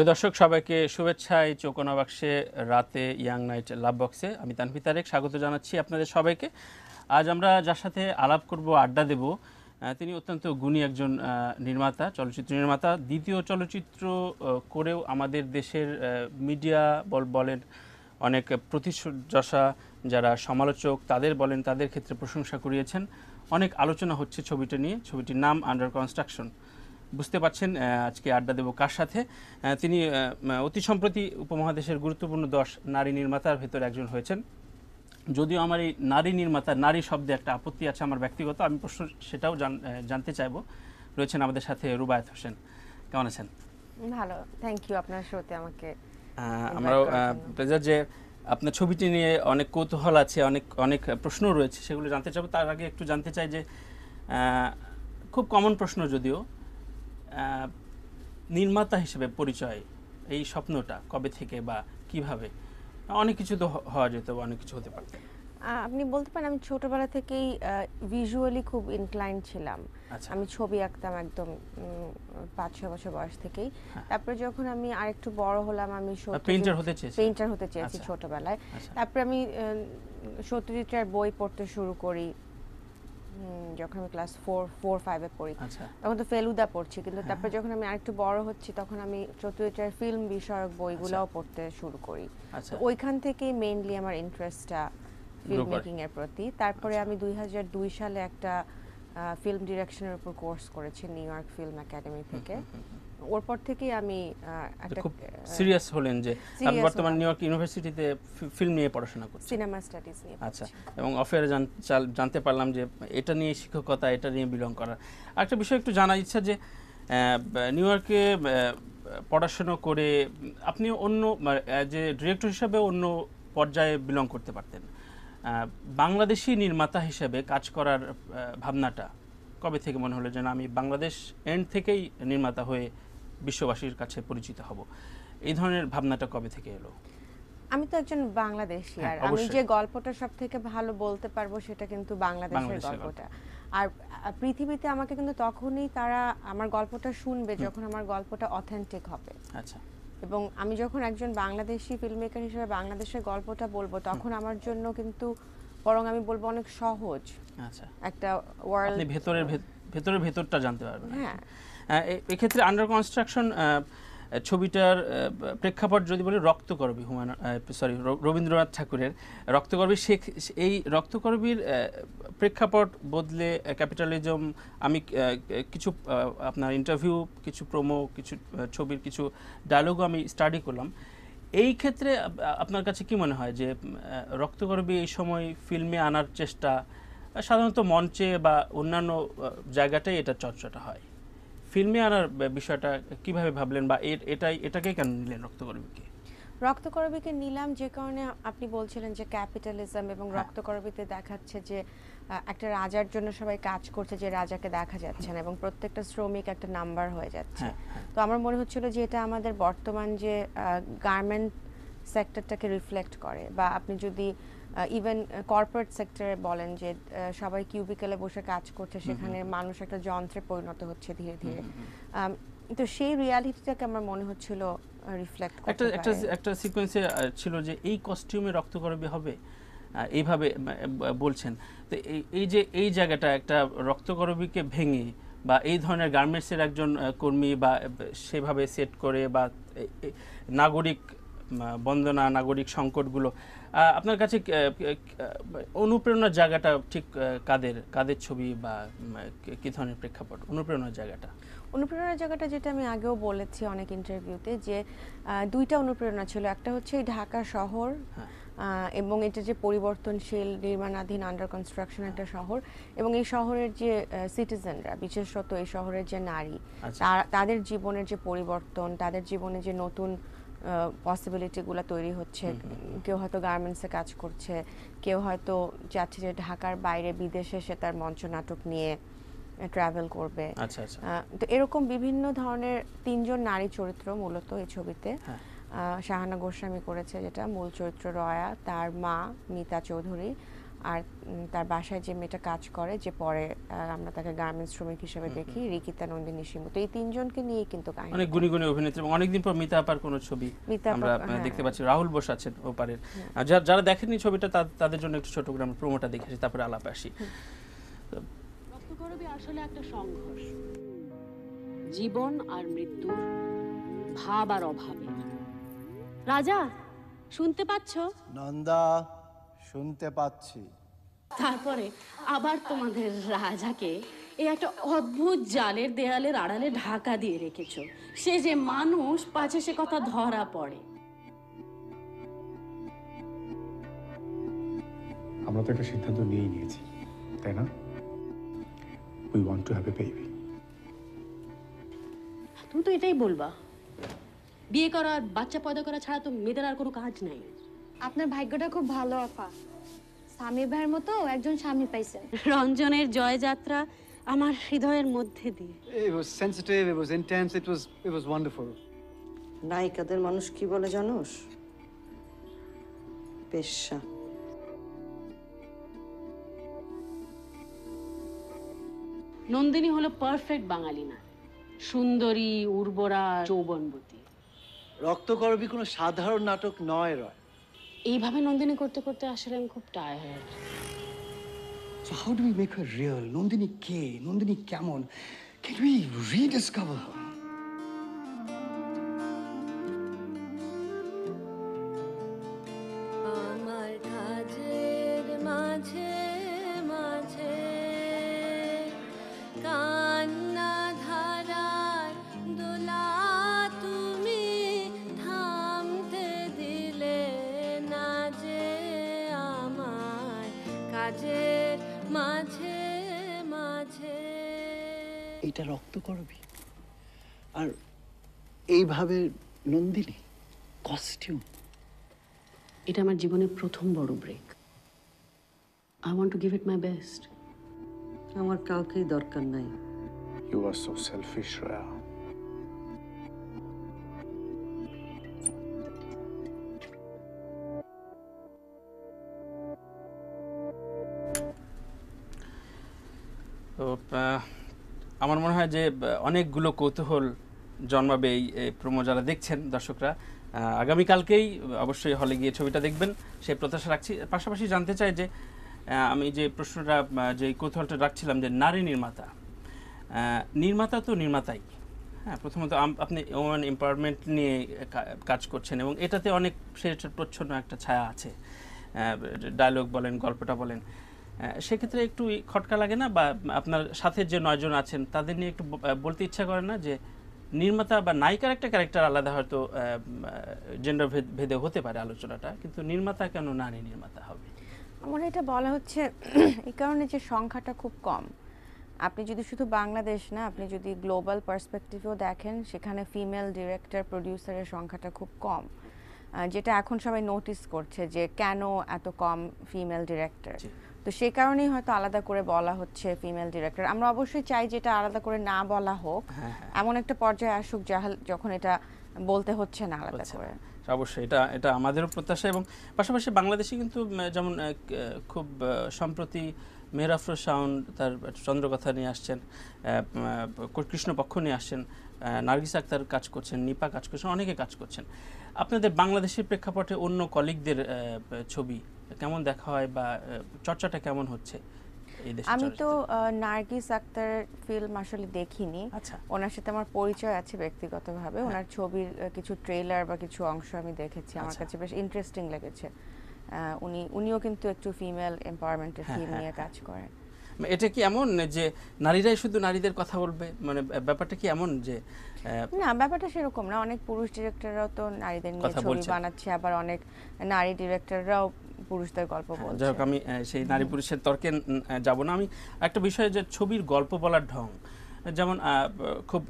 প্রিয় দর্শক সবাইকে শুভেচ্ছায় চৌকোনা বাক্সে রাতে ইয়াং নাইট লাভ বক্সে আমি তানভি তারেক স্বাগত জানাচ্ছি আপনাদের সবাইকে আজ আমরা যার সাথে আলাপ করব আড্ডা দেব তিনি অত্যন্ত গুণী একজন নির্মাতা চলচ্চিত্র নির্মাতা দ্বিতীয় চলচ্চিত্র করেও আমাদের দেশের মিডিয়া বল বলেন অনেক প্রতিশা যারা সমালোচক তাদের বলেন তাদের ক্ষেত্রে প্রশংসা করিয়েছেন অনেক আলোচনা হচ্ছে ছবিটা নিয়ে ছবিটির নাম আন্ডার কনস্ট্রাকশন বুঝতে পারছেন আজকে আড্ডা দেব কার সাথে তিনি অতি সম্প্রতি উপমহাদেশের গুরুত্বপূর্ণ দশ নারী নির্মাতার ভেতরে একজন হয়েছেন যদিও আমার এই নারী নির্মাতা নারী শব্দে একটা আপত্তি আছে আমার ব্যক্তিগত আমি প্রশ্ন সেটাও জানতে চাইব রয়েছেন আমাদের সাথে রুবায়ত হোসেন কেমন আছেন ভালো থ্যাংক ইউ আপনার সাথে আমাকে আমরাও প্রেজার যে আপনার ছবিটি নিয়ে অনেক কৌতূহল আছে অনেক অনেক প্রশ্ন রয়েছে সেগুলো জানতে চাবো তার আগে একটু জানতে চাই যে খুব কমন প্রশ্ন যদিও নির্মাতা হিসেবে পরিচয় এই স্বপ্নটা কবে থেকে বা কিভাবে অনেক কিছু তো হওয়া যেত বা অনেক কিছু হতে পারত আপনি বলতে পারেন আমি ছোটবেলা থেকেই ভিজুয়ালি খুব ইনক্লাইন ছিলাম আচ্ছা। আমি ছবি আঁকতাম একদম পাঁচ ছয় বছর বয়স থেকেই হ্যাঁ। তারপরে যখন আমি আরেকটু বড় হলাম আমি পেইন্টার হতে চেয়েছি পেইন্টার হতে চেয়েছি আচ্ছা। ছোটবেলায় আচ্ছা। তারপরে আমি সত্যজিৎ বই পড়তে শুরু করি যখন আমি ক্লাস ফোর ফোর ফাইভে পড়ি আচ্ছা। তখন তো ফেলুদা পড়ছি কিন্তু হ্যাঁ। তারপর যখন আমি আরেকটু বড় হচ্ছি তখন আমি চতুর্থের ফিল্ম বিষয়ক বইগুলোও আচ্ছা। পড়তে শুরু করি আচ্ছা। ওইখান থেকেই মেইনলি আমার ইন্টারেস্টটা ফিল্ম মেকিং এর প্রতি তারপরে আমি দুই সালে একটা ফিল্ম ডিরেকশনের উপর কোর্স করেছি নিউ ইয়র্ক ফিল্ম একাডেমি থেকে ওর পর থেকেই আমি একটা খুব সিরিয়াস হলেন যে আপনি বর্তমান নিউ ইয়র্ক ইউনিভার্সিটিতে ফিল্ম নিয়ে পড়াশোনা করছেন সিনেমা স্টাডিজ নিয়ে আচ্ছা এবং অফেয়ারে জানতে পারলাম যে এটা নিয়ে শিক্ষকতা এটা নিয়ে বিলং করা একটা বিষয় একটু জানার ইচ্ছা যে নিউ ইয়র্কে পড়াশুনো করে আপনি অন্য যে ডিরেক্টর হিসাবে অন্য পর্যায়ে বিলং করতে পারতেন বাংলাদেশি নির্মাতা হিসেবে কাজ করার ভাবনাটা কবে থেকে মনে হলো যেন আমি বাংলাদেশ এন্ড থেকেই নির্মাতা হয়ে বিশ্ববাসীর কাছে পরিচিত হব এই ধরনের ভাবনাটা কবে থেকে এলো আমি তো একজন বাংলাদেশি হ্যাঁ, আর আমি যে গল্পটা সব থেকে ভালো বলতে পারবো সেটা কিন্তু বাংলাদেশের গল্পটা আর পৃথিবীতে আমাকে কিন্তু তখনই তারা আমার গল্পটা শুনবে যখন আমার গল্পটা অথেন্টিক হবে আচ্ছা। এবং আমি যখন একজন বাংলাদেশি ফিল্ম মেকার হিসেবে বাংলাদেশের গল্পটা বলবো তখন আমার জন্য কিন্তু বরং আমি বলবো অনেক সহজ আচ্ছা একটা ওয়ার্ল্ড আপনি ভেতরের ভেতরের ভেতরটা জানতে পারবেন হ্যাঁ এক্ষেত্রে আন্ডার কনস্ট্রাকশন ছবিটার প্রেক্ষাপট যদি বলি রক্তকরবী হুমায়ুন সরি রবীন্দ্রনাথ ঠাকুরের রক্তকরবী শেখ এই রক্তকরবীর প্রেক্ষাপট বদলে ক্যাপিটালিজম আমি কিছু আপনার ইন্টারভিউ কিছু প্রোমো কিছু ছবির কিছু ডায়লগও আমি স্টাডি করলাম এই ক্ষেত্রে আপনার কাছে কি মনে হয় যে রক্তকরবি এই সময় ফিল্মে আনার চেষ্টা সাধারণত মঞ্চে বা অন্যান্য জায়গাটাই এটা চর্চাটা হয় ফিল্মে আনার বিষয়টা কিভাবে ভাবলেন বা এটাই এটাকে কেন নিলেন রক্তকরবীকে রক্তকরবীকে নিলাম যে কারণে আপনি বলছিলেন যে ক্যাপিটালিজম এবং হ্যাঁ। রক্তকরবীতে দেখাচ্ছে যে একটা রাজার জন্য সবাই কাজ করছে যে রাজাকে দেখা যাচ্ছে না এবং প্রত্যেকটা শ্রমিক একটা নাম্বার হয়ে যাচ্ছে হ্যাঁ, হ্যাঁ। তো আমার মনে হচ্ছিল যে এটা আমাদের বর্তমান যে গার্মেন্ট সেক্টরটাকে রিফ্লেক্ট করে বা আপনি যদি ইভেন কর্পোরেট সেক্টরে বলেন যে সবাই কিউবিকেলে বসে কাজ করছে সেখানে মানুষ একটা যন্ত্রে পরিণত হচ্ছে ধীরে ধীরে তো সেই রিয়ালিটিটাকে আমার মনে হচ্ছিল রিফ্লেক্ট একটা একটা সিকোয়েন্সে ছিল যে এই কস্টিউমে রক্তকরবী হবে এইভাবে বলছেন তো এই যে এই জায়গাটা একটা রক্তকরবীকে ভেঙে বা এই ধরনের গার্মেন্টসের একজন কর্মী বা সেভাবে সেট করে বা নাগরিক বন্দনা নাগরিক সংকটগুলো আপনার কাছে অনুপ্রেরণার জায়গাটা ঠিক কাদের কাদের ছবি বা কী ধরনের প্রেক্ষাপট অনুপ্রেরণার জায়গাটা অনুপ্রেরণার জায়গাটা যেটা আমি আগেও বলেছি অনেক ইন্টারভিউতে যে দুইটা অনুপ্রেরণা ছিল একটা হচ্ছে ঢাকা শহর হ্যাঁ এবং এটা যে পরিবর্তনশীল নির্মাণাধীন আন্ডার কনস্ট্রাকশন একটা শহর এবং এই শহরের যে সিটিজেনরা বিশেষত এই শহরের যে নারী আচ্ছা। তাদের জীবনের যে পরিবর্তন তাদের জীবনে যে নতুন পসিবিলিটিগুলো তৈরি হচ্ছে কেউ হয়তো গার্মেন্টসে কাজ করছে কেউ হয়তো যাচ্ছে যে ঢাকার বাইরে বিদেশে সে তার মঞ্চনাটক নিয়ে ট্রাভেল করবে আচ্ছা, আচ্ছা। তো এরকম বিভিন্ন ধরনের তিনজন নারী চরিত্র মূলত এই ছবিতে হ্যাঁ শাহানা গোস্বামী করেছে যেটা মূল চরিত্র রয়া তার মা মিতা চৌধুরী আর তার বাসায় যে মেয়েটা কাজ করে যে পরে আমরা তাকে গার্মেন্টস শ্রমিক হিসেবে দেখি রিকিতা নন্দিনী সিমু তো এই তিনজনকে নিয়ে কিন্তু কাহিনী অনেক গুণী গুণী অভিনেত্রী এবং অনেকদিন পর মিতা আপার কোনো ছবি আমরা হ্যাঁ। দেখতে পাচ্ছি রাহুল বোস আছেন ওপারের যারা যারা দেখেননি ছবিটা তাদের জন্য একটু ছোট গ্রাম প্রোমোটা দেখেছি তারপরে আলাপ আসি আসলে একটা সংঘর্ষ জীবন আর মৃত্যুর ভাব আর অভাবের রাজা শুনতে পাচ্ছ নন্দা শুনতে পাচ্ছি তারপরে আবার তোমাদের রাজাকে এই একটা অদ্ভুত জালের দেয়ালের আড়ালে ঢাকা দিয়ে রেখেছো সে যে মানুষ পাছে সে কথা ধরা পড়ে আমরা তো একটা সিদ্ধান্ত নিয়ে নিয়েছি তাই না we want to have a baby তুমি তো এটাই বলবা বিয়ে করা আর বাচ্চা পয়দা করা ছাড়া তো মেয়েদের আর কোনো কাজ নাই আপনার ভাগ্যটা খুব ভালো আপা স্বামী ভাইয়ের মতো একজন স্বামী পাইছেন রঞ্জনের জয়যাত্রা আমার হৃদয়ের মধ্যে দিয়ে it was sensitive it was intense it was it was wonderful নায়িকাদের মানুষ কি বলে জানোস পেশা নন্দিনী হলো পারফেক্ট বাঙালি না সুন্দরী উর্বরা যৌবনবতী রক্তকরবী কোনো সাধারণ নাটক নয় রয় এইভাবে নন্দিনী করতে করতে আসলে আমি খুব tired So how do we make her real? Nandini K, Nandini Camon. Can we rediscover her? করবি আর এইভাবে নন্দিনী কস্টিউম এটা আমার জীবনের প্রথম বড় break I want to give it my best আমার কাউকেই দরকার নাই you are so selfish Raya তো আমার মনে হয় যে অনেকগুলো কৌতূহল জন্মাবে এই প্রোমো যারা দেখছেন দর্শকরা আগামীকালকেই অবশ্যই হলে গিয়ে ছবিটা দেখবেন সে প্রত্যাশা রাখছি পাশাপাশি জানতে চাই যে আমি যে প্রশ্নটা যে কৌতূহলটা রাখছিলাম যে নারী নির্মাতা নির্মাতা তো নির্মাতাই হ্যাঁ প্রথমত আপনি ওমেন এম্পাওয়ারমেন্ট নিয়ে কাজ করছেন এবং এটাতে অনেক সে প্রচ্ছন্ন একটা ছায়া আছে ডায়লগ বলেন গল্পটা বলেন সেক্ষেত্রে একটু খটকা লাগে না বা আপনার সাথে যে নয়জন আছেন তাদের নিয়ে একটু বলতে ইচ্ছা করে না যে নির্মাতা বা নায়িকার একটা ক্যারেক্টার আলাদা হয়তো জেন্ডার ভেদে হতে পারে আলোচনাটা কিন্তু নির্মাতা কেন নারী নির্মাতা হবে আমার এটা বলা হচ্ছে এই কারণে যে সংখ্যাটা খুব কম আপনি যদি শুধু বাংলাদেশ না আপনি যদি গ্লোবাল পার্সপেক্টিভেও দেখেন সেখানে ফিমেল ডিরেক্টর প্রডিউসারের সংখ্যাটা খুব কম যেটা এখন সবাই নোটিস করছে যে কেন এত কম ফিমেল ডিরেক্টর তো সে কারণেই হয়তো আলাদা করে বলা হচ্ছে ফিমেল ডিরেক্টর আমরা অবশ্যই চাই যেটা আলাদা করে না বলা হোক হ্যাঁ, হ্যাঁ। এমন একটা পর্যায়ে আসুক যখন এটা বলতে হচ্ছে না আলাদা আচ্ছা। করে অবশ্যই এটা এটা আমাদেরও প্রত্যাশা এবং পাশাপাশি বাংলাদেশে কিন্তু যেমন খুব সম্প্রতি মেহরাফর সাউন্ড তার চন্দ্রকথা নিয়ে আসছেন কৃষ্ণপক্ষ নিয়ে আসছেন নার্গিস আক্তার কাজ করছেন নিপা কাজ করছেন অনেকে কাজ করছেন আপনাদের বাংলাদেশের প্রেক্ষাপটে অন্য কলিগদের ছবি কেমন দেখা হয় বা চর্চাটা কেমন হচ্ছে আমি তো নার্গিস আক্তার ফিল্ম আসলে দেখিনি আচ্ছা। ওনার সাথে আমার পরিচয় আছে ব্যক্তিগতভাবে হ্যাঁ। ওনার ছবির কিছু ট্রেলার বা কিছু অংশ আমি দেখেছি আমার আচ্ছা। কাছে বেশ ইন্টারেস্টিং লেগেছে উনি উনিও কিন্তু একটু ফিমেল এম্পাওয়ারমেন্টের থিম নিয়ে হ্যাঁ। কাজ করেন এটা কি এমন যে নারীরাই শুধু নারীদের কথা বলবে মানে ব্যাপারটা কি এমন যে না ব্যাপারটা সেরকম না অনেক পুরুষ ডিরেক্টররাও তো নারীদের নিয়ে ছবি বানাচ্ছে আবার অনেক নারী ডিরেক্টররাও পুরুষদের গল্প হ্যাঁ, বলছে যাই হোক আমি সেই নারী পুরুষের তর্কে যাব না আমি একটা বিষয় যে ছবির গল্প বলার ঢং যেমন খুব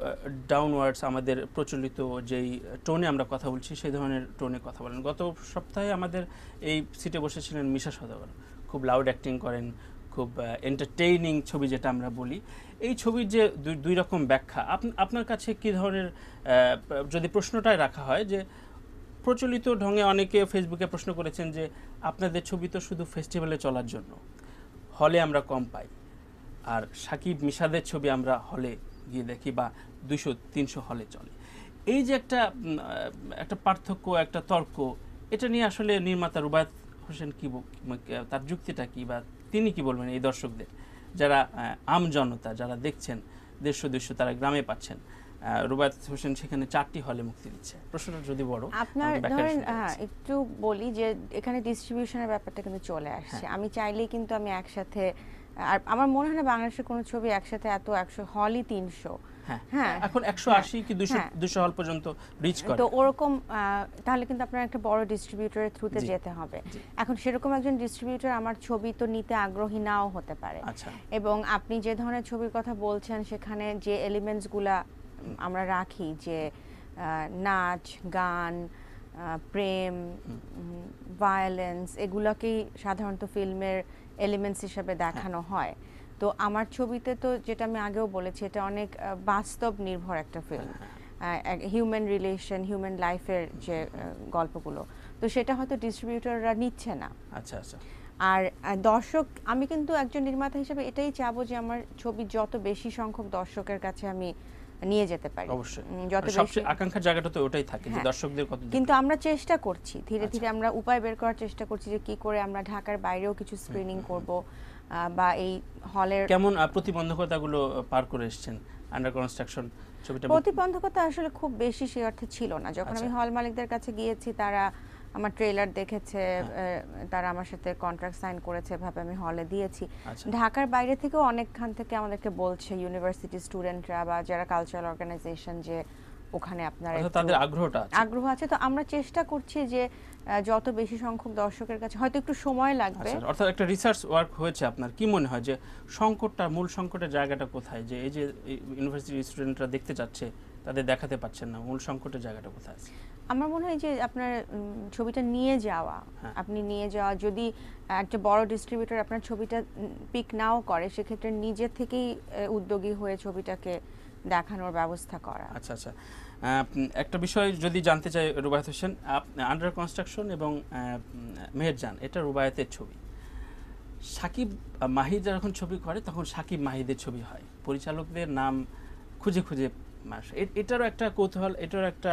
ডাউনওয়ার্ডস আমাদের প্রচলিত যেই টোনে আমরা কথা বলছি সেই ধরনের টোনে কথা বলেন গত সপ্তাহে আমাদের এই সিটে বসেছিলেন মিশা সদাগর খুব লাউড অ্যাক্টিং করেন খুব এন্টারটেইনিং ছবি যেটা আমরা বলি এই ছবির যে দুই রকম ব্যাখ্যা আপনার কাছে কি ধরনের যদি প্রশ্নটাই রাখা হয় যে প্রচলিত ঢঙে অনেকে ফেসবুকে প্রশ্ন করেছেন যে আপনাদের ছবি তো শুধু ফেস্টিভ্যালে চলার জন্য হলে আমরা কম পাই আর সাকিব মিশাদের ছবি আমরা হলে গিয়ে দেখি বা দুশো তিনশো হলে চলে এই যে একটা একটা পার্থক্য একটা তর্ক এটা নিয়ে আসলে নির্মাতা রুবায়ত হোসেন কী তার যুক্তিটা কী বা তিনি কি বলবেন এই দর্শকদের যারা আম জনতা যারা দেখছেন দেড়শো দুশো তারা গ্রামে পাচ্ছেন রুবায়ত হোসেন সেখানে চারটি হলে মুক্তি দিচ্ছে প্রশ্নটা যদি বড় আপনার ধরেন একটু বলি যে এখানে ডিস্ট্রিবিউশনের ব্যাপারটা কিন্তু চলে আসছে হ্যাঁ। আমি চাইলেই কিন্তু আমি একসাথে আর আমার মনে হয় না বাংলাদেশের কোনো ছবি একসাথে এত একশো হলই তিনশো হ্যাঁ, হ্যাঁ। এখন একশো আশি কি দুশো হ্যাঁ। দুশো হল পর্যন্ত রিচ করে তো ওরকম তাহলে কিন্তু আপনার একটা বড় ডিস্ট্রিবিউটরের থ্রুতে যেতে হবে এখন সেরকম একজন ডিস্ট্রিবিউটর আমার ছবি তো নিতে আগ্রহী নাও হতে পারে আচ্ছা। এবং আপনি যে ধরনের ছবির কথা বলছেন সেখানে যে এলিমেন্টসগুলা আমরা রাখি যে নাচ গান প্রেম ভায়োলেন্স এগুলোকেই সাধারণত ফিল্মের এলিমেন্টস হিসাবে হ্যাঁ। দেখানো হয় তো আমার ছবিতে তো যেটা আমি আগেও বলেছি এটা অনেক বাস্তব নির্ভর একটা ফিল্ম হিউম্যান রিলেশন হিউম্যান লাইফের যে গল্পগুলো তো সেটা হয়তো ডিস্ট্রিবিউটররা নিচ্ছে না আচ্ছা আচ্ছা আর দর্শক আমি কিন্তু একজন নির্মাতা হিসেবে এটাই চাবো যে আমার ছবি যত বেশি সংখ্যক দর্শকের কাছে আমি নিয়ে যেতে পারি অবশ্যই আকাঙ্ক্ষার জায়গাটা তো ওটাই থাকে যে হ্যাঁ। দর্শকদের কত কিন্তু আমরা চেষ্টা করছি ধীরে আচ্ছা। ধীরে আমরা উপায় বের করার চেষ্টা করছি যে কি করে আমরা ঢাকার বাইরেও কিছু স্ক্রিনিং করব বা এই হলের কেমন প্রতিবন্ধকতাগুলো পার করে এসেছেন আন্ডার কনস্ট্রাকশন ছবিটা প্রতিবন্ধকতা আসলে খুব বেশি সে অর্থে ছিল না যখন আচ্ছা। আমি হল মালিকদের কাছে গিয়েছি তারা আমার ট্রেলার দেখেছে হ্যাঁ। তারা আমার সাথে কন্ট্রাক্ট সাইন করেছে ভাবে আমি হলে দিয়েছি আচ্ছা। ঢাকার বাইরে থেকেও অনেকখান থেকে আমাদেরকে বলছে ইউনিভার্সিটি স্টুডেন্টরা বা যারা কালচারাল অর্গানাইজেশন যে ওখানে আপনার তাদের আগ্রহটা আছে আগ্রহ আছে তো আমরা চেষ্টা করছি যে যত বেশি সংখ্যক দর্শকের কাছে হয়তো একটু সময় লাগবে আচ্ছা, অর্থাৎ একটা রিসার্চ ওয়ার্ক হয়েছে আপনার কি মনে হয় যে সংকটটা মূল সংকটের জায়গাটা কোথায় যে এই যে ইউনিভার্সিটি স্টুডেন্টরা দেখতে যাচ্ছে তাদের দেখাতে পাচ্ছেন না মূল সংকটের জায়গাটা কোথায় আছে আমার মনে হয় যে আপনার ছবিটা নিয়ে যাওয়া হ্যাঁ। আপনি নিয়ে যাওয়া যদি একটা বড় ডিস্ট্রিবিউটর আপনার ছবিটা পিক নাও করে সেক্ষেত্রে নিজে থেকেই উদ্যোগী হয়ে ছবিটাকে দেখানোর ব্যবস্থা করা আচ্ছা আচ্ছা একটা বিষয় যদি জানতে চাই রুবায়ত হোসেন আন্ডার কনস্ট্রাকশন এবং মেহেরজান এটা রুবায়তের ছবি সাকিব মাহিদ যখন ছবি করে তখন সাকিব মাহিদের ছবি হয় পরিচালকদের নাম খুঁজে খুঁজে এটারও একটা কৌতূহল এটারও একটা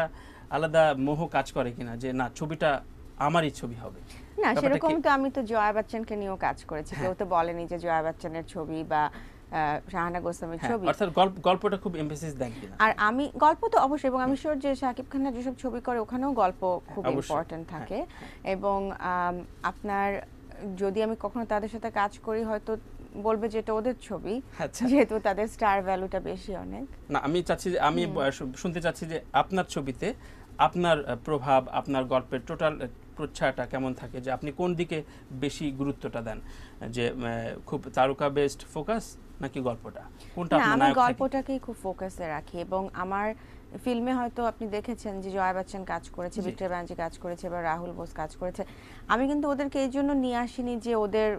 আলাদা মোহ কাজ করে কিনা যে না ছবিটা আমারই ছবি হবে না সেরকম তো আমি তো জয়া বচ্চনকে নিয়েও কাজ করেছি হ্যাঁ। কেউ তো বলেনি যে জয়া বচ্চনের ছবি বা রাহানা গোস্বামীর হ্যাঁ, ছবি অর্থাৎ গল্পটা খুব এমফেসিস দেন কিনা আর আমি গল্প তো অবশ্যই এবং আমি শিওর যে সাকিব খানের যেসব ছবি করে ওখানেও গল্প খুব ইম্পর্টেন্ট হ্যাঁ, থাকে এবং আপনার যদি আমি কখনো তাদের সাথে কাজ করি হয়তো বলবে যে এটা ওদের ছবি আচ্ছা। যেহেতু তাদের স্টার ভ্যালুটা বেশি অনেক না আমি চাচ্ছি যে আমি শুনতে চাচ্ছি যে আপনার ছবিতে আপনার প্রভাব আপনার গল্পের টোটাল প্রচ্ছায়াটা কেমন থাকে যে আপনি কোন দিকে বেশি গুরুত্বটা দেন যে খুব তারকা বেস্ট ফোকাস নাকি গল্পটা কোনটা আপনার গল্পটাকেই খুব ফোকাসে রাখি এবং আমার ফিল্মে হয়তো আপনি দেখেছেন যে জয়া বচ্চন কাজ করেছে বিক্রয় ব্যানার্জি কাজ করেছে বা রাহুল বোস কাজ করেছে আমি কিন্তু ওদেরকে এই জন্য নিয়ে আসিনি যে ওদের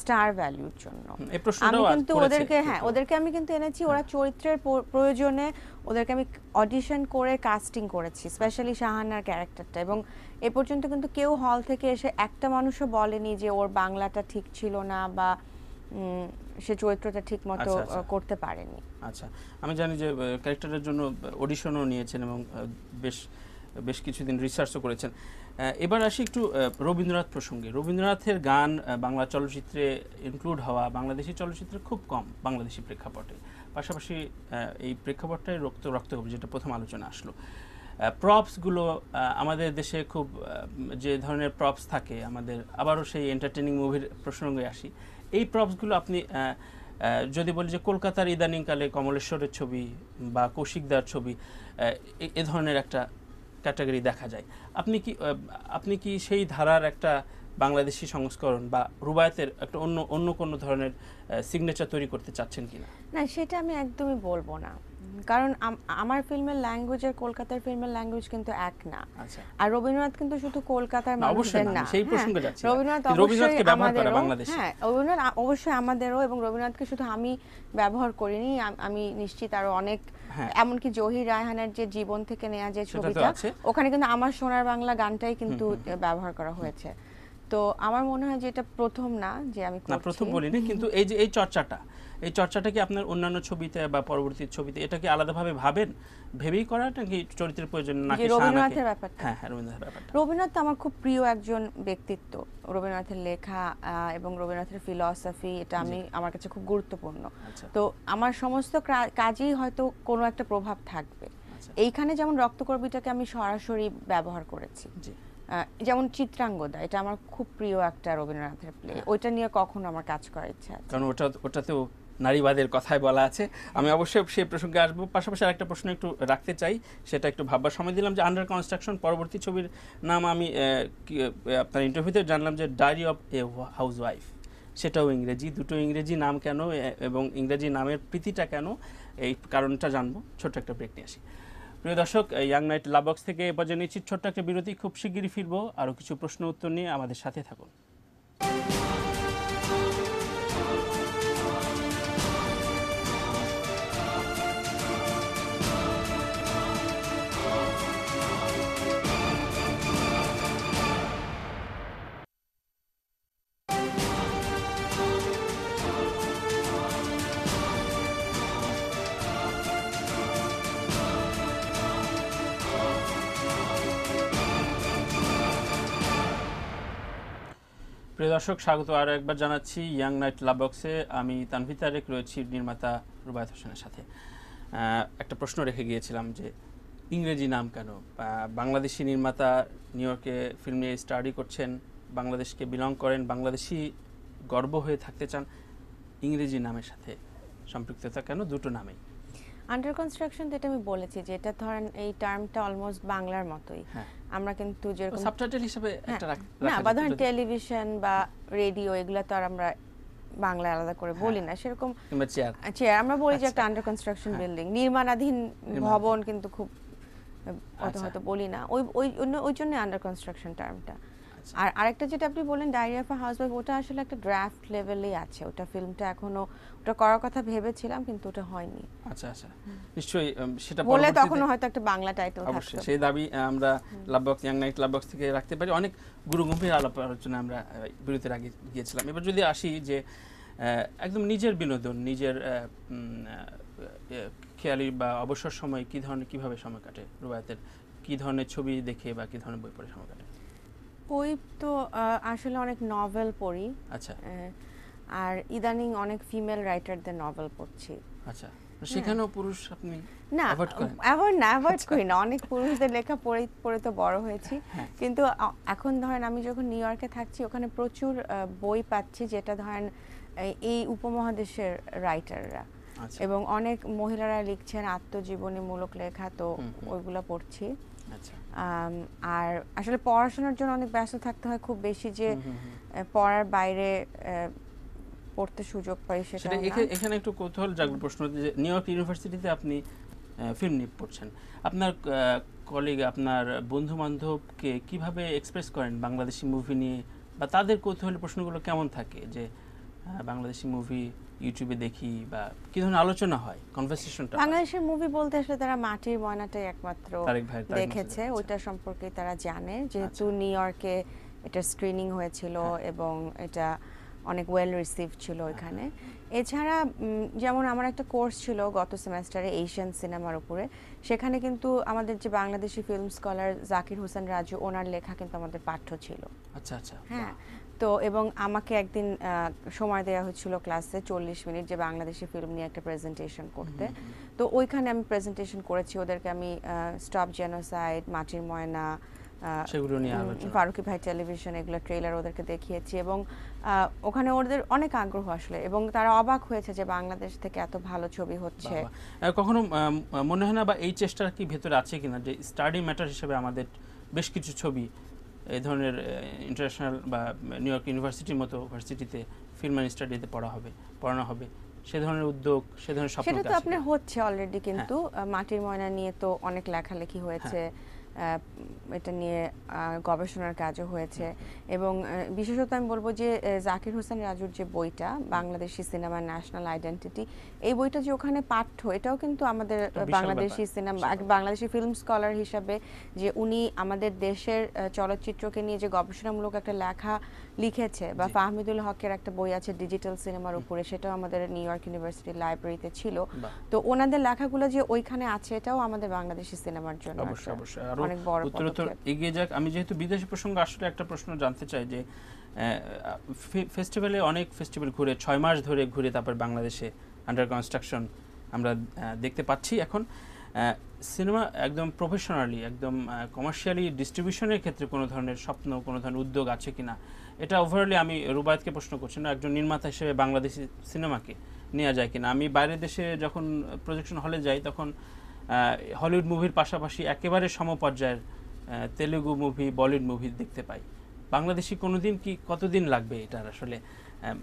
স্টার ভ্যালুর জন্য আমি কিন্তু ওদেরকে হ্যাঁ ওদেরকে আমি কিন্তু এনেছি হ্যাঁ। ওরা চরিত্রের প্রয়োজনে ওদেরকে আমি অডিশন করে কাস্টিং করেছি স্পেশালি শাহানার ক্যারেক্টারটা এবং এ পর্যন্ত কিন্তু কেউ হল থেকে এসে একটা মানুষও বলেনি যে ওর বাংলাটা ঠিক ছিল না বা সে চরিত্রটা ঠিক মতো আচ্ছা, আচ্ছা। করতে পারেনি আচ্ছা আমি জানি যে ক্যারেক্টারের জন্য অডিশনও নিয়েছেন এবং বেশ বেশ কিছুদিন রিসার্চও করেছেন এবার আসি একটু রবীন্দ্রনাথ প্রসঙ্গে রবীন্দ্রনাথের গান বাংলা চলচ্চিত্রে ইনক্লুড হওয়া বাংলাদেশি চলচ্চিত্রে খুব কম বাংলাদেশি প্রেক্ষাপটে পাশাপাশি এই প্রেক্ষাপটটাই রক্ত রক্ত হবে যেটা প্রথম আলোচনা আসলো প্রপসগুলো আমাদের দেশে খুব যে ধরনের প্রপস থাকে আমাদের আবারও সেই এন্টারটেনিং মুভির প্রসঙ্গে আসি এই প্রপসগুলো আপনি যদি বলি যে কলকাতার ইদানিংকালে কমলেশ্বরের ছবি বা কৌশিকদার ছবি এ ধরনের একটা ক্যাটাগরি দেখা যায় আপনি কি আপনি কি সেই ধারার একটা বাংলাদেশি সংস্করণ বা রুবায়তের একটা অন্য অন্য কোনো ধরনের সিগনেচার তৈরি করতে চাচ্ছেন কিনা না সেটা আমি একদমই বলবো না কারণ আমার ফিল্মের ল্যাঙ্গুয়েজ আর কলকাতার ফিল্মের ল্যাঙ্গুয়েজ কিন্তু এক না আচ্ছা। আর রবীন্দ্রনাথ কিন্তু শুধু কলকাতার মানুষদের না সেই প্রসঙ্গে হ্যাঁ, যাচ্ছে রবীন্দ্রনাথ রবীন্দ্রনাথকে ব্যবহার করে বাংলাদেশে হ্যাঁ রবীন্দ্রনাথ অবশ্যই আমাদেরও এবং রবীন্দ্রনাথকে শুধু আমি ব্যবহার করিনি আমি নিশ্চিত আরো অনেক হ্যাঁ। এমনকি জহির রায়হানের যে জীবন থেকে নেওয়া যে ছবিটা ওখানে কিন্তু আমার সোনার বাংলা গানটাই কিন্তু ব্যবহার করা হয়েছে তো আমার মনে হয় যে এটা প্রথম না যে আমি প্রথম বলিনি কিন্তু এই যে এই চর্চাটা এই চর্চাটা কি আপনার অন্যান্য ছবিতে বা পরবর্তী ছবিতে এটা কি আলাদাভাবে ভাবেন ভেবেই করা নাকি চরিত্রের প্রয়োজন নাকি হ্যাঁ, হ্যাঁ, রবীন্দ্রনাথের ব্যাপারটা রবীন্দ্রনাথ আমার খুব প্রিয় একজন ব্যক্তিত্ব রবীন্দ্রনাথের লেখা এবং রবীন্দ্রনাথের ফিলসফি এটা আমি আমার কাছে খুব গুরুত্বপূর্ণ আচ্ছা। তো আমার সমস্ত কাজেই হয়তো কোনো একটা প্রভাব থাকবে আচ্ছা। এইখানে যেমন রক্তকরবিটাকে আমি সরাসরি ব্যবহার করেছি যেমন চিত্রাঙ্গদা এটা আমার খুব প্রিয় একটা রবীন্দ্রনাথের প্লে হ্যাঁ। ওইটা নিয়ে কখনো আমার কাজ করার ইচ্ছা কারণ ওটা ওটাতেও নারীবাদের কথায় বলা আছে আমি অবশ্যই সেই প্রসঙ্গে আসবো পাশাপাশি একটা প্রশ্ন একটু রাখতে চাই সেটা একটু ভাববার সময় দিলাম যে আন্ডার কনস্ট্রাকশন পরবর্তী ছবির নাম আমি আপনার ইন্টারভিউতে জানলাম যে diary of a house wife সেটাও ইংরেজি দুটো ইংরেজি নাম কেন এবং ইংরেজি নামের প্রীতিটা কেন এই কারণটা জানবো ছোট্ট একটা ব্রেক নিয়ে আসি প্রিয় দর্শক ইয়াং নাইট লাবক্স থেকে এবার পর্যায়ে নিচ্ছি ছোট্ট একটা বিরতি খুব শিগগিরই ফিরবো আরও কিছু প্রশ্ন উত্তর নিয়ে আমাদের সাথে থাকুন প্রিয় দর্শক স্বাগত আরও একবার জানাচ্ছি ইয়াং নাইট লাবক্সে আমি তানভি তারেক রয়েছি নির্মাতা রুবায়ত হোসেনের সাথে একটা প্রশ্ন রেখে গিয়েছিলাম যে ইংরেজি নাম কেন বাংলাদেশি নির্মাতা নিউ ইয়র্কে ফিল্ম নিয়ে স্টাডি করছেন বাংলাদেশকে বিলং করেন বাংলাদেশি গর্ব হয়ে থাকতে চান ইংরেজি নামের সাথে সম্পৃক্ততা কেন দুটো নামেই আন্ডার কনস্ট্রাকশন যেটা আমি বলেছি যে এটা ধরেন এই টার্মটা অলমোস্ট বাংলার মতোই হ্যাঁ। আমরা কিন্তু যেরকম সাবটাইটেল হিসেবে হ্যাঁ। একটা রাখ না বা ধরেন টেলিভিশন বা রেডিও এগুলো তো আর আমরা বাংলা আলাদা করে বলি হ্যাঁ। না সেরকম চেয়ার আমরা বলি যে আচ্ছা। একটা আন্ডার কনস্ট্রাকশন বিল্ডিং নির্মাণাধীন ভবন কিন্তু খুব অত আচ্ছা। হয়তো বলি না ওই ওই জন্য আন্ডার কনস্ট্রাকশন টার্মটা আচ্ছা। আর আরেকটা যেটা আপনি বলেন ডায়রিয়া আ হাউসওয়াইফ ওটা আসলে একটা ড্রাফট লেভেলে আছে ওটা ফিল্মটা এখনো ওটা করার কথা ভেবেছিলাম কিন্তু ওটা হয়নি আচ্ছা আচ্ছা নিশ্চয়ই সেটা বলে তখন হয়তো একটা বাংলা টাইটেল অবশ্যই সেই দাবি আমরা লাভবক্স ইয়াং নাইট লাভবক্স থেকে রাখতে পারি অনেক গুরুগম্ভীর আলাপ আলোচনা আমরা বিরতির আগে গিয়েছিলাম এবার যদি আসি যে একদম নিজের বিনোদন নিজের খেয়ালি বা অবসর সময় কী ধরনের কীভাবে সময় কাটে রুবায়াতের কী ধরনের ছবি দেখে বা কী ধরনের বই পড়ে সময় কাটে বই তো আসলে অনেক নভেল পড়ি আচ্ছা আর ইদানিং অনেক ফিমেল রাইটারদের নভেল পড়ছি আচ্ছা হ্যাঁ। সেখানেও পুরুষ আপনি না অ্যাভয়েড না অ্যাভয়েড আচ্ছা। করি না অনেক পুরুষদের লেখা পড়ে পড়ে তো বড় হয়েছি হ্যাঁ। কিন্তু এখন ধরেন আমি যখন নিউ ইয়র্কে থাকছি ওখানে প্রচুর বই পাচ্ছি যেটা ধরেন এই উপমহাদেশের রাইটাররা আচ্ছা। এবং অনেক মহিলারা লিখছেন আত্মজীবনীমূলক লেখা তো ওইগুলো পড়ছি আচ্ছা আর আসলে পড়াশোনার জন্য অনেক ব্যস্ত থাকতে হয় খুব বেশি যে পড়ার বাইরে পড়তে সুযোগ পাই সেটা এখানে একটু কৌতূহল জাগল প্রশ্ন যে নিউ ইয়র্ক ইউনিভার্সিটিতে আপনি ফিল্ম নিয়ে পড়ছেন আপনার কলিগ আপনার বন্ধু বান্ধবকে কিভাবে এক্সপ্রেস করেন বাংলাদেশি মুভি নিয়ে বা তাদের কৌতূহলী প্রশ্নগুলো কেমন থাকে যে বাংলাদেশি মুভি ইউটিউবে দেখি বা কি ধরনের আলোচনা হয় কনভারসেশনটা বাংলাদেশের মুভি বলতে আসলে তারা মাটির ময়নাটাই একমাত্র দেখেছে আচ্ছা। ওইটা সম্পর্কে তারা জানে যেহেতু নিউ আচ্ছা। ইয়র্কে এটা স্ক্রিনিং হয়েছিল হ্যাঁ। এবং এটা অনেক ওয়েল রিসিভ ছিল হ্যাঁ। ওইখানে এছাড়া যেমন আমার একটা কোর্স ছিল গত সেমেস্টারে এশিয়ান সিনেমার উপরে সেখানে কিন্তু আমাদের যে বাংলাদেশি ফিল্ম স্কলার জাকির হোসেন রাজু ওনার লেখা কিন্তু আমাদের পাঠ্য ছিল আচ্ছা আচ্ছা হ্যাঁ তো এবং আমাকে একদিন সময় দেওয়া হয়েছিল ক্লাসে চল্লিশ মিনিট যে বাংলাদেশি ফিল্ম নিয়ে একটা প্রেজেন্টেশন করতে তো ওইখানে আমি প্রেজেন্টেশন করেছি ওদেরকে আমি স্টপ জেনোসাইড মাটির ময়না ফারুকি ভাই টেলিভিশন এগুলো ট্রেলার ওদেরকে দেখিয়েছি এবং ওখানে ওদের অনেক আগ্রহ আসলে এবং তারা অবাক হয়েছে যে বাংলাদেশ থেকে এত ভালো ছবি হচ্ছে কখনো মনে হয় না বা এই চেষ্টা কি ভেতরে আছে কিনা যে স্টাডি ম্যাটার হিসেবে আমাদের বেশ কিছু ছবি এই ধরনের ইন্টারন্যাশনাল বা নিউ ইয়র্ক ইউনিভার্সিটির মতো ইউনিভার্সিটিতে ফিল্ম অ্যান্ড স্টাডিতে পড়া হবে পড়ানো হবে সে ধরনের উদ্যোগ সে ধরনের স্বপ্ন সেটা তো আপনার হচ্ছে অলরেডি হ্যাঁ। কিন্তু মাটির ময়না নিয়ে তো অনেক লেখালেখি হয়েছে হ্যাঁ। এটা নিয়ে গবেষণার কাজও হয়েছে এবং বিশেষত আমি বলবো যে জাকির হোসেন রাজুর যে বইটা বাংলাদেশি সিনেমার ন্যাশনাল আইডেন্টিটি এই বইটা যে ওখানে পাঠ্য এটাও কিন্তু আমাদের Bangladeshi cinema Bangladeshi film scholar হিসাবে যে উনি আমাদের দেশের চলচ্চিত্রকে নিয়ে যে গবেষণামূলক একটা লেখা লিখেছে বা ফাহমিদুল হকের একটা বই আছে ডিজিটাল সিনেমার উপরে সেটাও আমাদের নিউ ইয়র্ক ইউনিভার্সিটি লাইব্রেরিতে ছিল তো ওনাদের লেখাগুলো যে ওইখানে আছে এটাও আমাদের বাংলাদেশি সিনেমার জন্য অবশ্যই অবশ্যই অনেক বড় এগিয়ে যাক আমি যেহেতু বিদেশি প্রসঙ্গে আসলে একটা প্রশ্ন জানতে চাই যে ফেস্টিভ্যালে অনেক ফেস্টিভ্যাল ঘুরে ছয় মাস ধরে ঘুরে তারপর বাংলাদেশে আন্ডার কনস্ট্রাকশন আমরা দেখতে পাচ্ছি এখন সিনেমা একদম প্রফেশনালি একদম কমার্শিয়ালি ডিস্ট্রিবিউশনের ক্ষেত্রে কোনো ধরনের স্বপ্ন কোনো ধরনের উদ্যোগ আছে কি না এটা ওভারঅলি আমি রুবায়তকে প্রশ্ন করছি না একজন নির্মাতা হিসেবে বাংলাদেশি সিনেমাকে নেওয়া যায় কিনা আমি বাইরের দেশে যখন প্রজেকশন হলে যাই তখন হলিউড মুভির পাশাপাশি একেবারে সমপর্যায়ের তেলেগু মুভি বলিউড মুভি দেখতে পাই বাংলাদেশি কোনো দিন কি কতদিন লাগবে এটার আসলে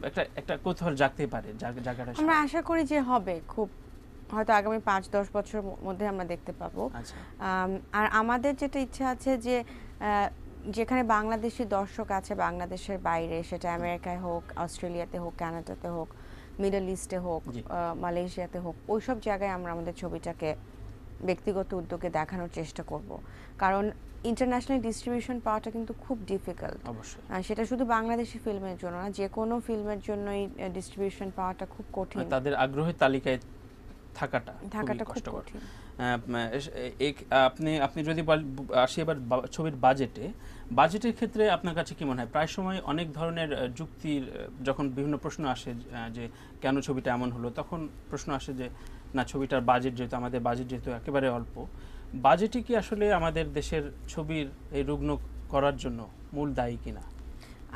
একটা একটা কোথাও জাগতে পারে জায়গাটা আমরা আশা করি যে হবে খুব হয়তো আগামী পাঁচ দশ বছর মধ্যে আমরা দেখতে পাবো আচ্ছা। আর আমাদের যেটা ইচ্ছা আছে যে যেখানে বাংলাদেশি দর্শক আছে বাংলাদেশের বাইরে সেটা আমেরিকায় হোক অস্ট্রেলিয়াতে হোক কানাডাতে হোক মিডল ইস্টে হোক মালয়েশিয়াতে হোক ওইসব জায়গায় আমরা আমাদের ছবিটাকে ব্যক্তিগত উদ্যোগে দেখানোর চেষ্টা করব কারণ ইন্টারন্যাশনাল ডিস্ট্রিবিউশন পাওয়াটা কিন্তু খুব ডিফিকাল্ট অবশ্যই সেটা শুধু বাংলাদেশি ফিল্মের জন্য না যে কোনো ফিল্মের জন্যই ডিস্ট্রিবিউশন পাওয়াটা খুব কঠিন তাদের আগ্রহের তালিকায় থাকাটা থাকাটা কষ্টকর আপনি আপনি যদি আসি এবার ছবির বাজেটে বাজেটের ক্ষেত্রে আপনার কাছে কি মনে হয় প্রায় সময় অনেক ধরনের যুক্তির যখন বিভিন্ন প্রশ্ন আসে যে কেন ছবিটা এমন হলো তখন প্রশ্ন আসে যে না ছবিটার বাজেট যেহেতু আমাদের বাজেট যেহেতু একেবারে অল্প বাজেটই কি আসলে আমাদের দেশের ছবির এই রুগ্ন করার জন্য মূল দায়ী কিনা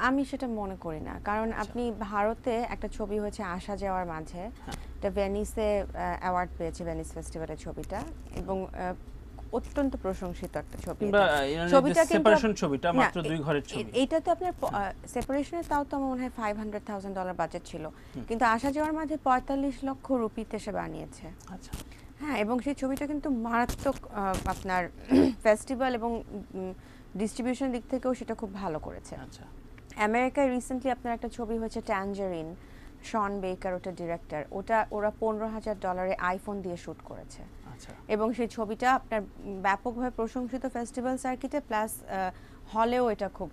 আমি সেটা মনে করি না কারণ আচ্ছা। আপনি ভারতে একটা ছবি হয়েছে আসা যাওয়ার মাঝে হ্যাঁ। এটা ভেনিসে অ্যাওয়ার্ড পেয়েছে ভেনিস ফেস্টিভ্যালের ছবিটা এবং অত্যন্ত প্রশংসিত একটা ছবি ছবিটা সেপারেশন ছবিটা মাত্র দুই ঘরের ছবি এইটা তো আপনার সেপারেশনে তাও তো আমার মনে হয় 500000 ডলার বাজেট ছিল কিন্তু আসা যাওয়ার মাঝে 45 লক্ষ রুপিতে সে বানিয়েছে আচ্ছা হ্যাঁ এবং সেই ছবিটা কিন্তু মারাত্মক আপনার ফেস্টিভ্যাল এবং ডিস্ট্রিবিউশন দিক থেকেও সেটা খুব ভালো করেছে আচ্ছা আমেরিকায় রিসেন্টলি আপনার একটা ছবি হয়েছে ট্যাঞ্জারিন শন বেকার ওটা ডিরেক্টর ওটা ওরা পনেরো হাজার ডলারে আইফোন দিয়ে শ্যুট করেছে আচ্ছা। এবং সেই ছবিটা আপনার ব্যাপকভাবে প্রশংসিত ফেস্টিভ্যাল সার্কিটে প্লাস হলেও এটা খুব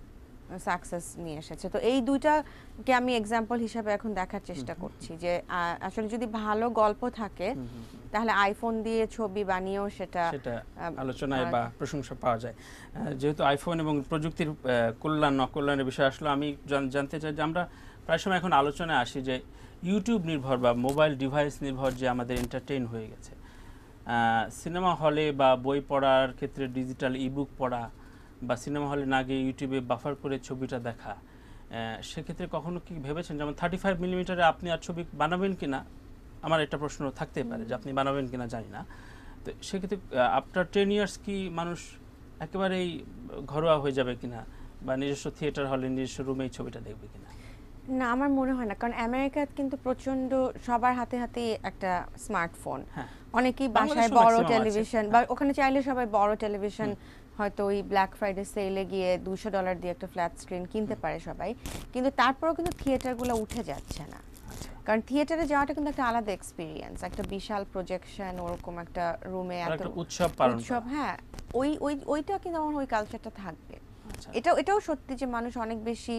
সাকসেস নিয়ে এসেছে তো এই দুইটাকে আমি এক্সাম্পল হিসাবে এখন দেখার চেষ্টা করছি যে আসলে যদি ভালো গল্প থাকে তাহলে আইফোন দিয়ে ছবি বানিয়েও সেটা আলোচনায় বা প্রশংসা পাওয়া যায় যেহেতু আইফোন এবং প্রযুক্তির কল্যাণ নকল্যাণের বিষয় আসলে আমি জানতে চাই যে আমরা প্রায় সময় এখন আলোচনায় আসি যে ইউটিউব নির্ভর বা মোবাইল ডিভাইস নির্ভর যে আমাদের এন্টারটেইন হয়ে গেছে সিনেমা হলে বা বই পড়ার ক্ষেত্রে ডিজিটাল ইবুক পড়া বা সিনেমা হলে না গিয়ে ইউটিউবে বাফার করে ছবিটা দেখা সেক্ষেত্রে কখনো কি ভেবেছেন যেমন থার্টি ফাইভ মিলিমিটারে আপনি আর ছবি বানাবেন কি না আমার একটা প্রশ্ন থাকতে পারে যে আপনি বানাবেন কি না জানি না তো সেক্ষেত্রে আফটার টেন ইয়ার্স কি মানুষ একেবারেই ঘরোয়া হয়ে যাবে কিনা বা নিজস্ব থিয়েটার হলে নিজস্ব রুমেই ছবিটা দেখবে কিনা না আমার মনে হয় না কারণ আমেরিকা কিন্তু প্রচন্ড সবার হাতে হাতে একটা স্মার্টফোন হ্যাঁ। অনেকেই বাসায় বড় টেলিভিশন বা ওখানে চাইলে সবাই বড় টেলিভিশন হয়তো ওই ব্ল্যাক ফ্রাইডে সেলে গিয়ে দুশো ডলার দিয়ে একটা ফ্ল্যাট স্ক্রিন কিনতে পারে সবাই কিন্তু তারপরেও কিন্তু থিয়েটারগুলো উঠে যাচ্ছে না কারণ থিয়েটারে যাওয়াটা কিন্তু একটা আলাদা এক্সপিরিয়েন্স একটা বিশাল প্রজেকশন ওরকম একটা রুমে উৎসব উৎসব হ্যাঁ ওই ওই ওইটা কিন্তু আমার ওই কালচারটা থাকবে আচ্ছা। এটা এটাও সত্যি যে মানুষ অনেক বেশি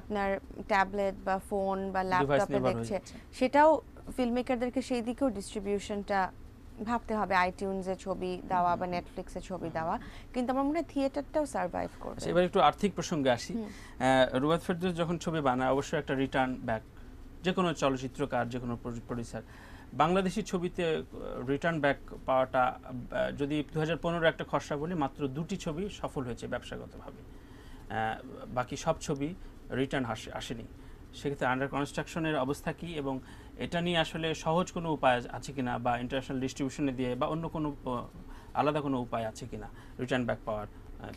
আপনার ট্যাবলেট বা ফোন বা ল্যাপটপে দেখছে সেটাও ফিল্মমেকারদেরকে সেই দিকেও ডিস্ট্রিবিউশনটা ভাবতে হবে আইটিউনসে ছবি দেওয়া বা নেটফ্লিক্সে ছবি দেওয়া কিন্তু আমার মনে হয় থিয়েটারটাও সার্ভাইভ করবে আচ্ছা, এবার একটু আর্থিক প্রসঙ্গে আসি রুবাত ফেরদৌস যখন ছবি বানায় অবশ্যই একটা রিটার্ন ব্যাক যে কোনো চলচ্চিত্রকার যে কোনো প্রডিউসার বাংলাদেশি ছবিতে রিটার্ন ব্যাক পাওয়াটা যদি দু হাজার একটা খসড়া বলি মাত্র দুটি ছবি সফল হয়েছে ব্যবসাগতভাবে বাকি সব ছবি রিটার্ন আসেনি সেক্ষেত্রে আন্ডার কনস্ট্রাকশনের অবস্থা কী এবং এটা নিয়ে আসলে সহজ কোনো উপায় আছে কিনা বা ইন্টারন্যাশনাল ডিস্ট্রিবিউশনে দিয়ে বা অন্য কোনো আলাদা কোনো উপায় আছে কিনা রিটার্ন ব্যাক পাওয়ার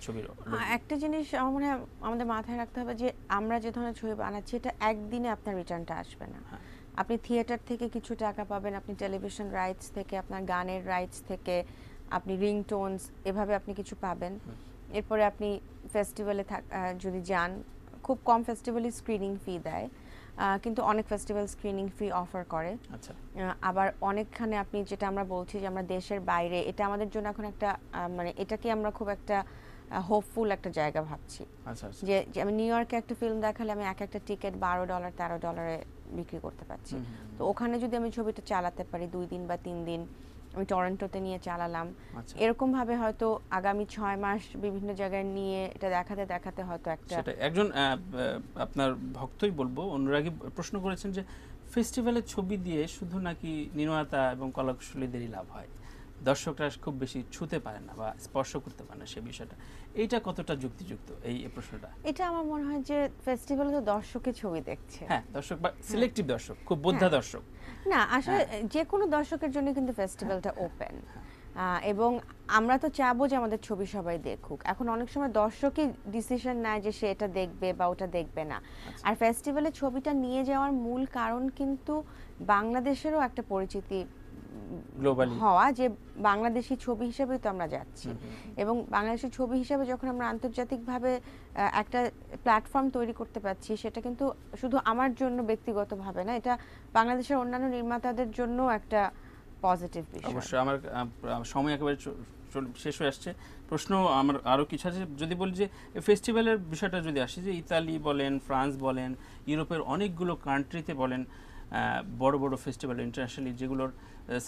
ছবির হ্যাঁ, একটা জিনিস আমার মনে আমাদের মাথায় রাখতে হবে যে আমরা যে ধরনের ছবি বানাচ্ছি এটা একদিনে আপনার রিটার্নটা আসবে না হ্যাঁ। আপনি থিয়েটার থেকে কিছু টাকা পাবেন আপনি টেলিভিশন রাইটস থেকে আপনার গানের রাইটস থেকে আপনি রিংটোনস এভাবে আপনি কিছু পাবেন এরপরে আপনি ফেস্টিভ্যালে যদি যান খুব কম ফেস্টিভ্যালই স্ক্রিনিং ফি দেয় কিন্তু অনেক ফেস্টিভ্যাল স্ক্রিনিং ফ্রি অফার করে আচ্ছা। আবার অনেকখানে আপনি যেটা আমরা বলছি যে আমরা দেশের বাইরে এটা আমাদের জন্য এখন একটা মানে এটাকে আমরা খুব একটা হোপফুল একটা জায়গা ভাবছি আচ্ছা, আচ্ছা। যে আমি নিউ ইয়র্কে একটা ফিল্ম দেখালে আমি এক একটা টিকিট বারো ডলার তেরো ডলারে বিক্রি করতে পারছি তো ওখানে যদি আমি ছবিটা চালাতে পারি দুই দিন বা তিন দিন আমি টরন্টোতে নিয়ে চালালাম আচ্ছা। এরকম ভাবে হয়তো আগামী ছয় মাস বিভিন্ন জায়গায় নিয়ে এটা দেখাতে দেখাতে হয়তো একটা একজন আপনার ভক্তই বলবো অনুরাগী প্রশ্ন করেছেন যে ফেস্টিভ্যালের ছবি দিয়ে শুধু নাকি নির্মাতা এবং কলাকুশলীদেরই লাভ হয় দর্শকরা খুব বেশি ছুতে পারে না বা স্পর্শ করতে পারে না সে বিষয়টা এইটা কতটা যুক্তিযুক্ত এই প্রশ্নটা এটা আমার মনে হয় যে ফেস্টিভ্যাল তো দর্শকের ছবি দেখছে হ্যাঁ দর্শক বা সিলেক্টিভ হ্যাঁ। দর্শক খুব বোদ্ধা হ্যাঁ। দর্শক না আসলে হ্যাঁ। যে কোনো দর্শকের জন্য কিন্তু ফেস্টিভ্যালটা ওপেন এবং আমরা তো চাবো যে আমাদের ছবি সবাই দেখুক এখন অনেক সময় দর্শকই ডিসিশন নেয় যে সে এটা দেখবে বা ওটা দেখবে না আচ্ছা। আর ফেস্টিভ্যালে ছবিটা নিয়ে যাওয়ার মূল কারণ কিন্তু বাংলাদেশেরও একটা পরিচিতি গ্লোবালি হওয়া যে বাংলাদেশি ছবি হিসেবেই তো আমরা যাচ্ছি এবং বাংলাদেশি ছবি হিসেবে যখন আমরা আন্তর্জাতিকভাবে একটা প্ল্যাটফর্ম তৈরি করতে পারছি সেটা কিন্তু শুধু আমার জন্য ব্যক্তিগতভাবে না এটা বাংলাদেশের অন্যান্য নির্মাতাদের জন্য একটা পজিটিভ বিষয় অবশ্যই আমার সময় একেবারে শেষ হয়ে আসছে প্রশ্ন আমার আরও কিছু আছে যদি বলি যে ফেস্টিভ্যালের বিষয়টা যদি আসে যে ইতালি বলেন ফ্রান্স বলেন ইউরোপের অনেকগুলো কান্ট্রিতে বলেন বড় বড় ফেস্টিভ্যাল ইন্টারন্যাশনালি যেগুলোর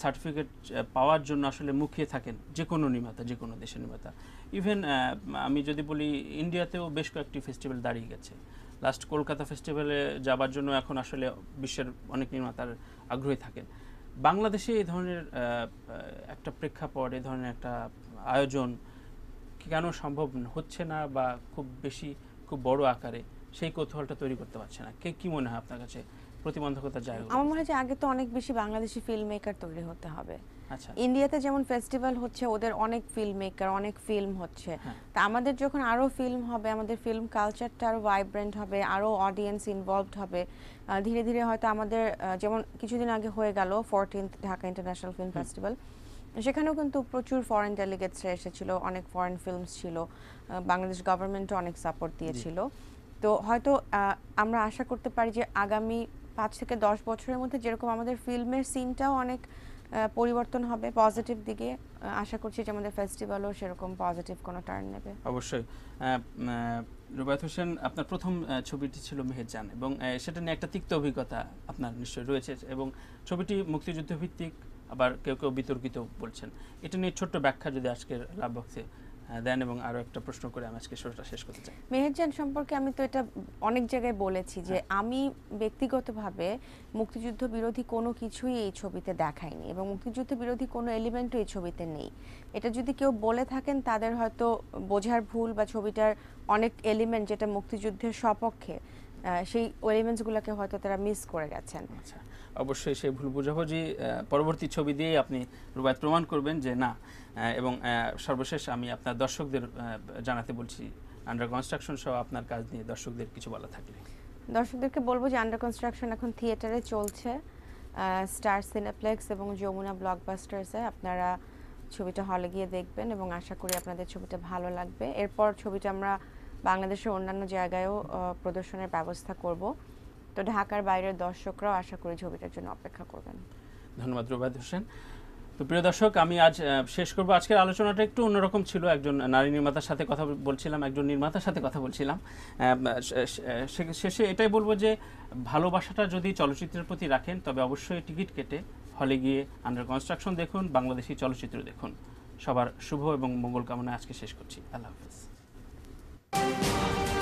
সার্টিফিকেট পাওয়ার জন্য আসলে মুখিয়ে থাকেন যে কোনো নির্মাতা যে কোনো দেশের নির্মাতা ইভেন আমি যদি বলি ইন্ডিয়াতেও বেশ কয়েকটি ফেস্টিভ্যাল দাঁড়িয়ে গেছে লাস্ট কলকাতা ফেস্টিভ্যালে যাবার জন্য এখন আসলে বিশ্বের অনেক নির্মাতার আগ্রহী থাকেন বাংলাদেশে এই ধরনের একটা প্রেক্ষাপট এই ধরনের একটা আয়োজন কেন সম্ভব হচ্ছে না বা খুব বেশি খুব বড় আকারে সেই কৌতূহলটা তৈরি করতে পারছে না কে কী মনে হয় আপনার কাছে প্রতিবন্ধকতা যায় আমার মনে হয় যে আগে তো অনেক বেশি বাংলাদেশি ফিল্ম মেকার তৈরি হতে হবে আচ্ছা ইন্ডিয়াতে যেমন ফেস্টিভ্যাল হচ্ছে ওদের অনেক ফিল্ম মেকার অনেক ফিল্ম হচ্ছে হ্যাঁ। তা আমাদের যখন আরও ফিল্ম হবে আমাদের ফিল্ম কালচারটা আরও ভাইব্রেন্ট হবে আরও অডিয়েন্স ইনভলভড হবে ধীরে ধীরে হয়তো আমাদের যেমন কিছুদিন আগে হয়ে গেল fourteenth Dhaka international film festival সেখানেও কিন্তু প্রচুর ফরেন ডেলিগেটসরা এসেছিল অনেক ফরেন ফিল্মস ছিল বাংলাদেশ গভর্নমেন্টও অনেক সাপোর্ট দিয়েছিল তো হয়তো আমরা আশা করতে পারি যে আগামী পাঁচ থেকে দশ বছরের মধ্যে যেরকম আমাদের ফিল্মের সিনটাও অনেক পরিবর্তন হবে পজিটিভ দিকে আশা করছি যে আমাদের ফেস্টিভ্যালও সেরকম পজিটিভ কোনো টার্ন নেবে অবশ্যই রুবায়ত হোসেন আপনার প্রথম ছবিটি ছিল মেহেরজান এবং সেটা নিয়ে একটা তিক্ত অভিজ্ঞতা আপনার নিশ্চয়ই রয়েছে এবং ছবিটি মুক্তিযুদ্ধভিত্তিক আবার কেউ কেউ বিতর্কিত বলছেন এটা নিয়ে ছোট্ট ব্যাখ্যা যদি আজকের লাভ বক্সে দেন এবং আরো একটা প্রশ্ন করে আমি আজকে শোটা শেষ করতে চাই মেহেরজান সম্পর্কে আমি তো এটা অনেক জায়গায় বলেছি যে হ্যাঁ। আমি ব্যক্তিগতভাবে মুক্তিযুদ্ধ বিরোধী কোনো কিছুই এই ছবিতে দেখাইনি এবং মুক্তিযুদ্ধ বিরোধী কোনো এলিমেন্টও এই ছবিতে নেই এটা যদি কেউ বলে থাকেন তাদের হয়তো বোঝার ভুল বা ছবিটার অনেক এলিমেন্ট যেটা মুক্তিযুদ্ধের সপক্ষে সেই এলিমেন্টসগুলোকে হয়তো তারা মিস করে গেছেন আচ্ছা অবশ্যই সেই ভুল বুঝাবুঝি পরবর্তী ছবি দিয়ে আপনি রুবায়ত প্রমাণ করবেন যে না এবং সর্বশেষ আমি আপনার দর্শকদের জানাতে বলছি আন্ডার কনস্ট্রাকশন সহ আপনার কাজ নিয়ে দর্শকদের কিছু বলা থাকলে দর্শকদেরকে বলবো যে আন্ডার কনস্ট্রাকশন এখন থিয়েটারে চলছে স্টার সিনেপ্লেক্স এবং যমুনা ব্লকবাস্টার্সে আপনারা ছবিটা হলে গিয়ে দেখবেন এবং আশা করি আপনাদের ছবিটা ভালো লাগবে এরপর ছবিটা আমরা বাংলাদেশের অন্যান্য জায়গায়ও প্রদর্শনের ব্যবস্থা করব তো ঢাকার বাইরের দর্শকরাও আশা করি ছবিটার জন্য অপেক্ষা করবেন ধন্যবাদ রুবাদ হোসেন তো প্রিয় দর্শক আমি আজ শেষ করব আজকের আলোচনাটা একটু অন্যরকম ছিল একজন নারী নির্মাতার সাথে কথা বলছিলাম একজন নির্মাতার সাথে কথা বলছিলাম শেষে এটাই বলবো যে ভালোবাসাটা যদি চলচ্চিত্রের প্রতি রাখেন তবে অবশ্যই টিকিট কেটে হলে গিয়ে আন্ডার কনস্ট্রাকশন দেখুন বাংলাদেশি চলচ্চিত্র দেখুন সবার শুভ এবং মঙ্গল কামনা আজকে শেষ করছি আল্লাহ হাফিজ